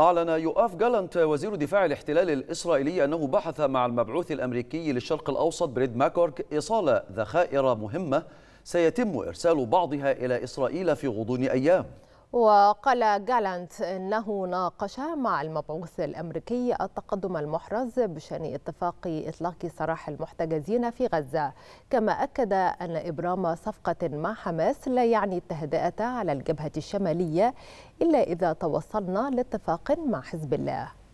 أعلن يؤاف جالانت وزير دفاع الاحتلال الإسرائيلي أنه بحث مع المبعوث الأمريكي للشرق الأوسط بريد ماكورك إيصال ذخائر مهمة سيتم إرسال بعضها إلى إسرائيل في غضون أيام وقال جالانت انه ناقش مع المبعوث الامريكي التقدم المحرز بشان اتفاق اطلاق سراح المحتجزين في غزه كما اكد ان ابرام صفقه مع حماس لا يعني التهدئه على الجبهه الشماليه الا اذا توصلنا لاتفاق مع حزب الله